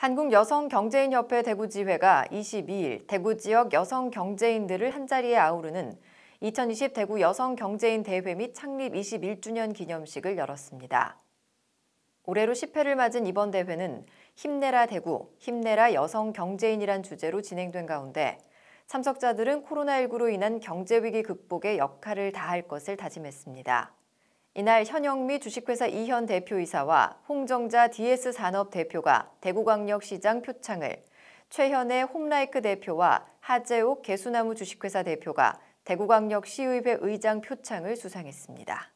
한국여성경제인협회 대구지회가 22일 대구 지역 여성 경제인들을 한자리에 아우르는 2020 대구 여성 경제인 대회 및 창립 21주년 기념식을 열었습니다. 올해로 10회를 맞은 이번 대회는 힘내라 대구, 힘내라 여성 경제인이란 주제로 진행된 가운데 참석자들은 코로나19로 인한 경제위기 극복의 역할을 다할 것을 다짐했습니다. 이날 현영미 주식회사 이현 대표이사와 홍정자 DS산업 대표가 대구광역시장 표창을, 최현의 홈라이크 대표와 하재욱 개수나무 주식회사 대표가 대구광역시의회 의장 표창을 수상했습니다.